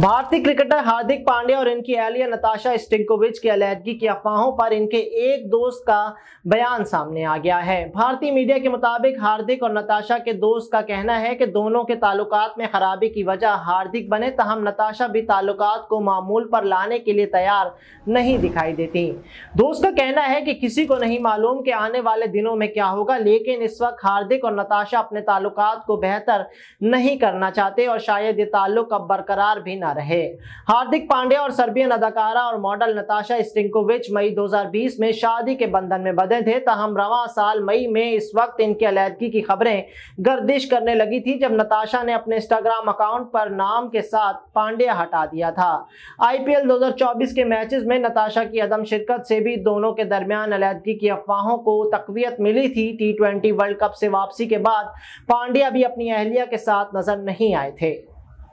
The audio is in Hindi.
भारतीय क्रिकेटर हार्दिक पांड्या और इनकी एलिया नताशा स्टिंकोविच की अलीहदगी की अफवाहों पर इनके एक दोस्त का बयान सामने आ गया है भारतीय मीडिया के मुताबिक हार्दिक और नताशा के दोस्त का कहना है कि दोनों के ताल्लुकात में खराबी की वजह हार्दिक बने तहम नताशा भी ताल्लुकात को मामूल पर लाने के लिए तैयार नहीं दिखाई देती दोस्त का कहना है कि किसी को नहीं मालूम कि आने वाले दिनों में क्या होगा लेकिन इस वक्त हार्दिक और नताशा अपने ताल्लुक को बेहतर नहीं करना चाहते और शायद ये ताल्लुक अब बरकरार भी ना रहे हार्दिक पांड्या और सर्बियन अदाकारा और मॉडल नताशा स्टिंकोविच मई 2020 में शादी के बंधन में बंधे थे तहम रवा साल मई में इस वक्त इनकी अलीहदगी की खबरें गर्दिश करने लगी थी जब नताशा ने अपने इंस्टाग्राम अकाउंट पर नाम के साथ पांड्या हटा दिया था आईपीएल 2024 के मैचेस में नताशा की अदम शिरकत से भी दोनों के दरमियान अलीहदगी की अफवाहों को तकवीत मिली थी टी वर्ल्ड कप से वापसी के बाद पांड्या भी अपनी अहलिया के साथ नजर नहीं आए थे